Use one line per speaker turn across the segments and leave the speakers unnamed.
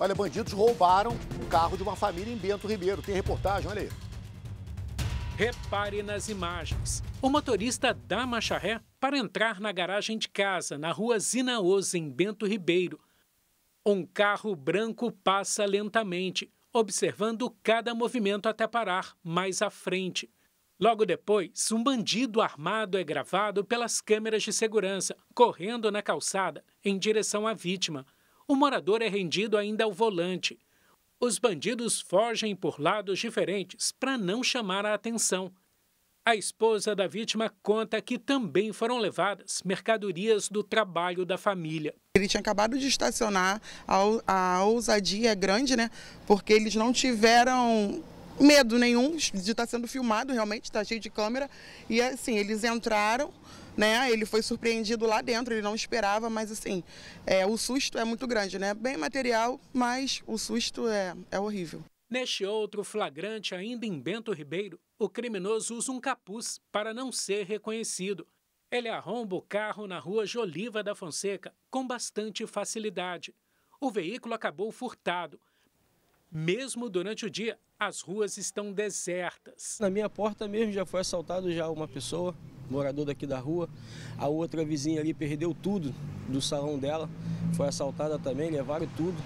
Olha, bandidos roubaram o carro de uma família em Bento Ribeiro. Tem reportagem, olha aí. Repare nas imagens. O motorista dá macharré para entrar na garagem de casa, na rua Zinaoso, em Bento Ribeiro. Um carro branco passa lentamente, observando cada movimento até parar mais à frente. Logo depois, um bandido armado é gravado pelas câmeras de segurança, correndo na calçada em direção à vítima o morador é rendido ainda ao volante. Os bandidos fogem por lados diferentes para não chamar a atenção. A esposa da vítima conta que também foram levadas mercadorias do trabalho da família.
Ele tinha acabado de estacionar, a, a ousadia é grande, né? Porque eles não tiveram medo nenhum de estar tá sendo filmado, realmente, está cheio de câmera. E assim, eles entraram, né? Ele foi surpreendido lá dentro, ele não esperava, mas assim, é, o susto é muito grande, né? Bem material, mas o susto é, é horrível.
Neste outro flagrante, ainda em Bento Ribeiro, o criminoso usa um capuz para não ser reconhecido. Ele arromba o carro na rua Joliva da Fonseca com bastante facilidade. O veículo acabou furtado. Mesmo durante o dia, as ruas estão desertas.
Na minha porta mesmo já foi assaltado já uma pessoa, morador daqui da rua. A outra vizinha ali perdeu tudo do salão dela, foi assaltada também, levaram tudo.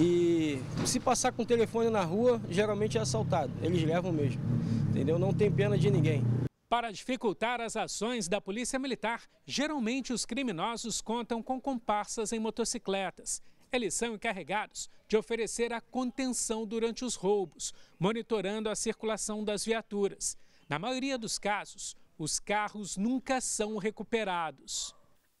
E se passar com o telefone na rua, geralmente é assaltado. Eles levam mesmo. Entendeu? Não tem pena de ninguém.
Para dificultar as ações da Polícia Militar, geralmente os criminosos contam com comparsas em motocicletas. Eles são encarregados de oferecer a contenção durante os roubos, monitorando a circulação das viaturas. Na maioria dos casos, os carros nunca são recuperados.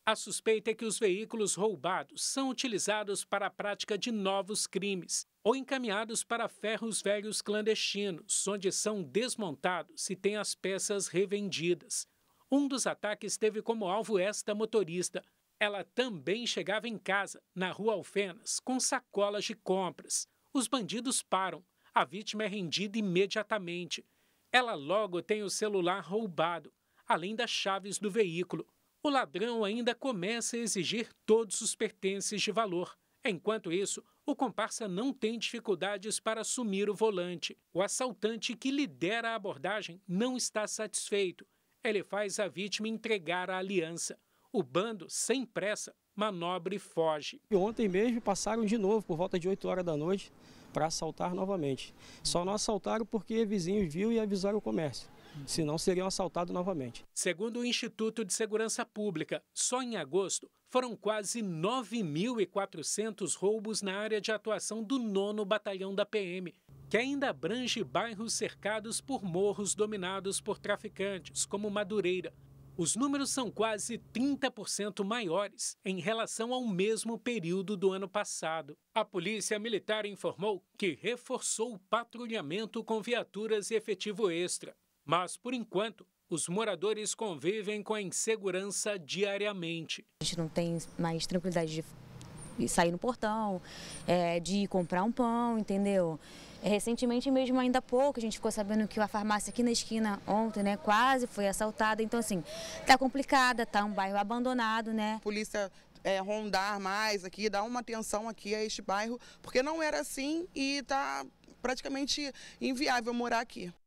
A suspeita é que os veículos roubados são utilizados para a prática de novos crimes ou encaminhados para ferros velhos clandestinos, onde são desmontados e têm as peças revendidas. Um dos ataques teve como alvo esta motorista, ela também chegava em casa, na rua Alfenas, com sacolas de compras. Os bandidos param. A vítima é rendida imediatamente. Ela logo tem o celular roubado, além das chaves do veículo. O ladrão ainda começa a exigir todos os pertences de valor. Enquanto isso, o comparsa não tem dificuldades para assumir o volante. O assaltante que lidera a abordagem não está satisfeito. Ele faz a vítima entregar a aliança. O bando, sem pressa, manobra e foge.
Ontem mesmo passaram de novo, por volta de 8 horas da noite, para assaltar novamente. Só não assaltaram porque vizinhos viu e avisaram o comércio. Senão seriam assaltados novamente.
Segundo o Instituto de Segurança Pública, só em agosto foram quase 9.400 roubos na área de atuação do 9 Batalhão da PM, que ainda abrange bairros cercados por morros dominados por traficantes, como Madureira, os números são quase 30% maiores em relação ao mesmo período do ano passado. A Polícia Militar informou que reforçou o patrulhamento com viaturas e efetivo extra. Mas, por enquanto, os moradores convivem com a insegurança diariamente.
A gente não tem mais tranquilidade de sair no portão, é, de ir comprar um pão, entendeu? É, recentemente mesmo, ainda há pouco, a gente ficou sabendo que a farmácia aqui na esquina ontem, né, quase foi assaltada. Então, assim, tá complicada, tá um bairro abandonado, né? Polícia é, rondar mais aqui, dar uma atenção aqui a este bairro, porque não era assim e está praticamente inviável morar aqui.